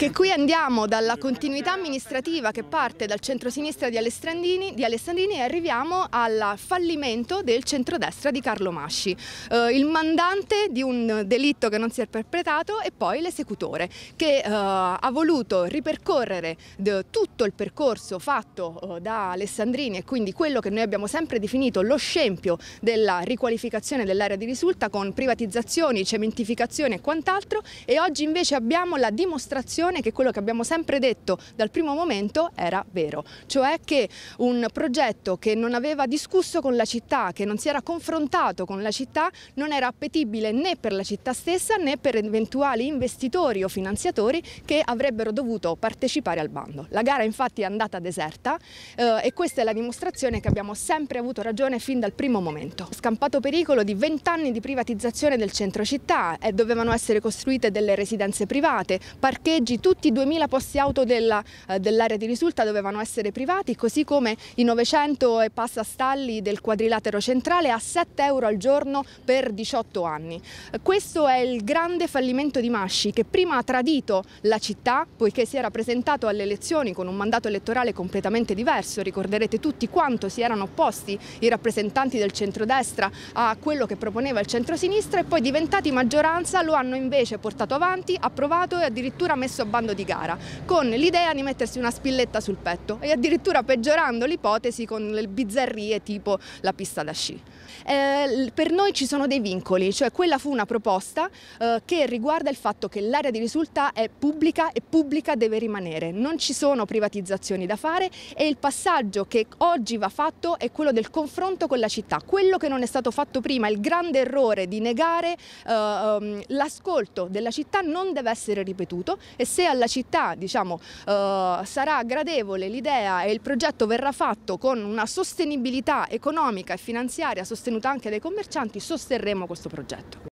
che qui andiamo dalla continuità amministrativa che parte dal centrosinistra di Alessandrini, di Alessandrini e arriviamo al fallimento del centrodestra di Carlo Masci, eh, il mandante di un delitto che non si è perpetrato e poi l'esecutore che eh, ha voluto ripercorrere eh, tutto il percorso fatto eh, da Alessandrini e quindi quello che noi abbiamo sempre definito lo scempio della riqualificazione dell'area di risulta con privatizzazioni, cementificazioni e quant'altro e oggi invece abbiamo la dimostrazione dimostrazione che quello che abbiamo sempre detto dal primo momento era vero, cioè che un progetto che non aveva discusso con la città, che non si era confrontato con la città, non era appetibile né per la città stessa né per eventuali investitori o finanziatori che avrebbero dovuto partecipare al bando. La gara infatti è andata deserta eh, e questa è la dimostrazione che abbiamo sempre avuto ragione fin dal primo momento. Scampato pericolo di 20 anni di privatizzazione del centro città, e eh, dovevano essere costruite delle residenze private, parcheggi tutti i 2000 posti auto eh, dell'area eh, dell di risulta dovevano essere privati, così come i 900 e passa stalli del quadrilatero centrale a 7 euro al giorno per 18 anni. Questo è il grande fallimento di Masci che prima ha tradito la città poiché si era presentato alle elezioni con un mandato elettorale completamente diverso. Ricorderete tutti quanto si erano opposti i rappresentanti del centrodestra a quello che proponeva il centrosinistra e poi diventati maggioranza lo hanno invece portato avanti, approvato e addirittura messo a bando di gara, con l'idea di mettersi una spilletta sul petto e addirittura peggiorando l'ipotesi con le bizzarrie tipo la pista da sci. Eh, per noi ci sono dei vincoli, cioè quella fu una proposta eh, che riguarda il fatto che l'area di risulta è pubblica e pubblica deve rimanere, non ci sono privatizzazioni da fare e il passaggio che oggi va fatto è quello del confronto con la città, quello che non è stato fatto prima, il grande errore di negare eh, ehm, l'ascolto della città non deve essere ripetuto e se alla città diciamo, eh, sarà gradevole l'idea e il progetto verrà fatto con una sostenibilità economica e finanziaria sostenuta anche dai commercianti, sosterremo questo progetto.